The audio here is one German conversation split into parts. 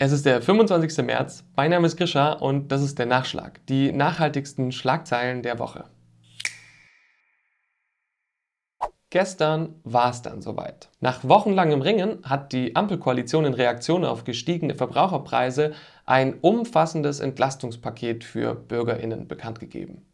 Es ist der 25. März, mein Name ist Grisha und das ist der Nachschlag, die nachhaltigsten Schlagzeilen der Woche. Gestern war es dann soweit. Nach wochenlangem Ringen hat die Ampelkoalition in Reaktion auf gestiegene Verbraucherpreise ein umfassendes Entlastungspaket für Bürgerinnen bekannt gegeben.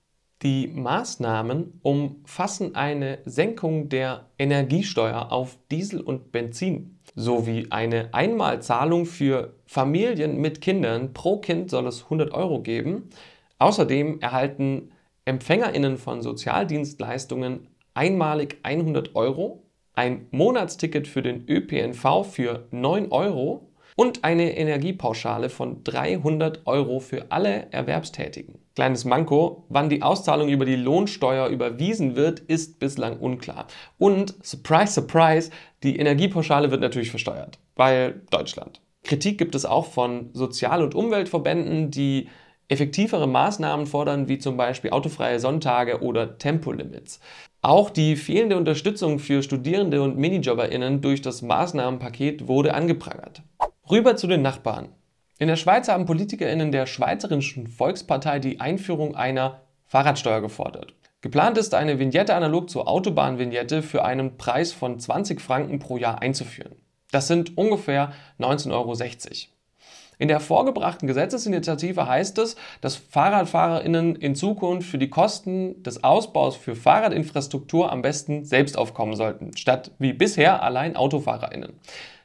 Die Maßnahmen umfassen eine Senkung der Energiesteuer auf Diesel und Benzin sowie eine Einmalzahlung für Familien mit Kindern. Pro Kind soll es 100 Euro geben. Außerdem erhalten EmpfängerInnen von Sozialdienstleistungen einmalig 100 Euro, ein Monatsticket für den ÖPNV für 9 Euro und eine Energiepauschale von 300 Euro für alle Erwerbstätigen. Kleines Manko, wann die Auszahlung über die Lohnsteuer überwiesen wird, ist bislang unklar. Und, surprise, surprise, die Energiepauschale wird natürlich versteuert, weil Deutschland. Kritik gibt es auch von Sozial- und Umweltverbänden, die effektivere Maßnahmen fordern, wie zum Beispiel autofreie Sonntage oder Tempolimits. Auch die fehlende Unterstützung für Studierende und MinijobberInnen durch das Maßnahmenpaket wurde angeprangert. Rüber zu den Nachbarn. In der Schweiz haben PolitikerInnen der Schweizerischen Volkspartei die Einführung einer Fahrradsteuer gefordert. Geplant ist, eine Vignette analog zur Autobahnvignette für einen Preis von 20 Franken pro Jahr einzuführen. Das sind ungefähr 19,60 Euro. In der vorgebrachten Gesetzesinitiative heißt es, dass FahrradfahrerInnen in Zukunft für die Kosten des Ausbaus für Fahrradinfrastruktur am besten selbst aufkommen sollten, statt wie bisher allein AutofahrerInnen.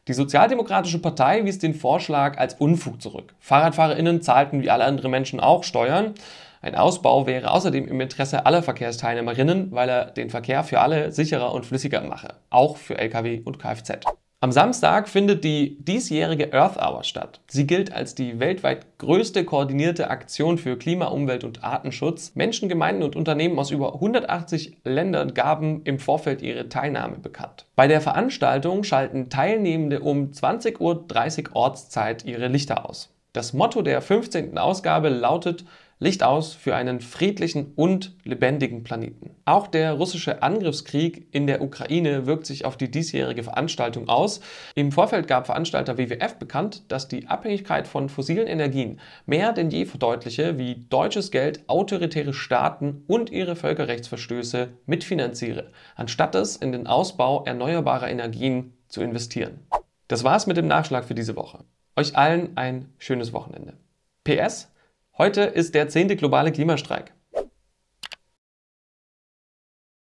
Die Sozialdemokratische Partei wies den Vorschlag als Unfug zurück. FahrradfahrerInnen zahlten wie alle anderen Menschen auch Steuern. Ein Ausbau wäre außerdem im Interesse aller Verkehrsteilnehmerinnen, weil er den Verkehr für alle sicherer und flüssiger mache, auch für Lkw und Kfz. Am Samstag findet die diesjährige Earth Hour statt. Sie gilt als die weltweit größte koordinierte Aktion für Klima, Umwelt und Artenschutz. Menschen, Gemeinden und Unternehmen aus über 180 Ländern gaben im Vorfeld ihre Teilnahme bekannt. Bei der Veranstaltung schalten Teilnehmende um 20.30 Uhr Ortszeit ihre Lichter aus. Das Motto der 15. Ausgabe lautet Licht aus für einen friedlichen und lebendigen Planeten. Auch der russische Angriffskrieg in der Ukraine wirkt sich auf die diesjährige Veranstaltung aus. Im Vorfeld gab Veranstalter WWF bekannt, dass die Abhängigkeit von fossilen Energien mehr denn je verdeutliche, wie deutsches Geld autoritäre Staaten und ihre Völkerrechtsverstöße mitfinanziere, anstatt es in den Ausbau erneuerbarer Energien zu investieren. Das war's mit dem Nachschlag für diese Woche. Euch allen ein schönes Wochenende. PS Heute ist der zehnte globale Klimastreik.